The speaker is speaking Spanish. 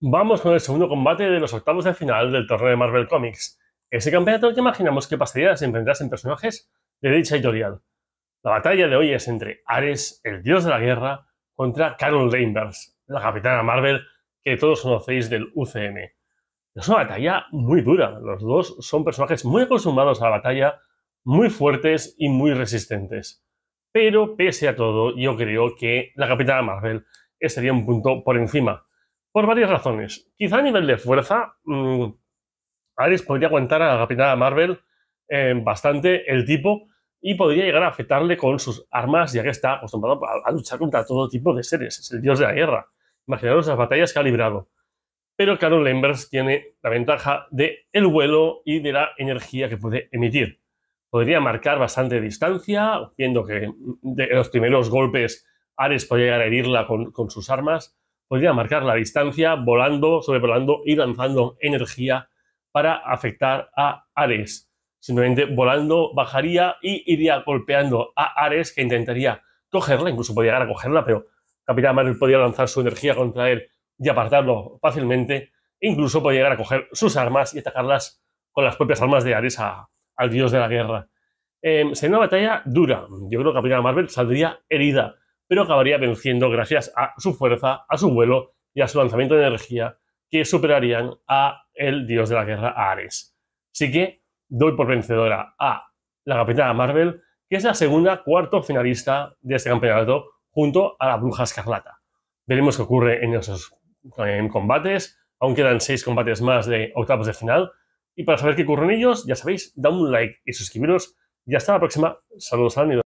Vamos con el segundo combate de los octavos de final del torneo de Marvel Comics, ese campeonato que imaginamos que pasaría si enfrentasen personajes de dicha editorial. La batalla de hoy es entre Ares, el dios de la guerra, contra Carol Danvers, la capitana Marvel que todos conocéis del UCM. Es una batalla muy dura, los dos son personajes muy acostumbrados a la batalla, muy fuertes y muy resistentes. Pero pese a todo, yo creo que la capitana Marvel estaría un punto por encima por varias razones. Quizá a nivel de fuerza, mm, Ares podría aguantar a la Capitana Marvel eh, bastante el tipo y podría llegar a afectarle con sus armas, ya que está acostumbrado a, luchar contra todo tipo de seres. Es el dios de la guerra. Imaginaros las batallas que ha librado. Pero Carol Lembers tiene la ventaja de el vuelo y de la energía que puede emitir. Podría marcar bastante distancia, viendo que mm, de los primeros golpes Ares podría llegar a herirla con sus armas podría pues marcar la distancia volando, sobrevolando y lanzando energía para afectar a Ares. Simplemente volando bajaría y iría golpeando a Ares que intentaría cogerla, incluso podría llegar a cogerla, pero Capitán Marvel podría lanzar su energía contra él y apartarlo fácilmente. Incluso podría llegar a coger sus armas y atacarlas con las propias armas de Ares al dios de la guerra. Em, sería una batalla dura. Yo creo que Capitán Marvel saldría herida pero acabaría venciendo gracias a su fuerza, a su vuelo y a su lanzamiento de energía que superarían a el dios de la guerra, Ares. Así que doy por vencedora a la capitana Marvel, que es la segunda cuarto finalista de este campeonato junto a la Bruja Escarlata. Veremos qué ocurre en esos combates. Aún quedan seis combates más de octavos de final. Y para saber qué ocurre en ellos, ya sabéis, da un like y suscribiros. Y hasta la próxima. Saludos a